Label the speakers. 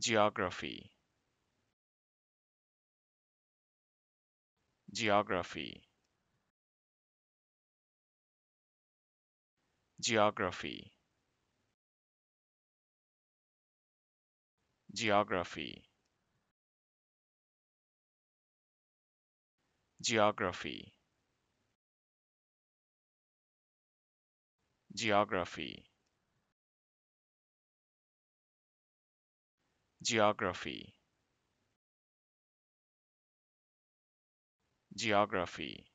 Speaker 1: geography geography geography geography geography geography geography geography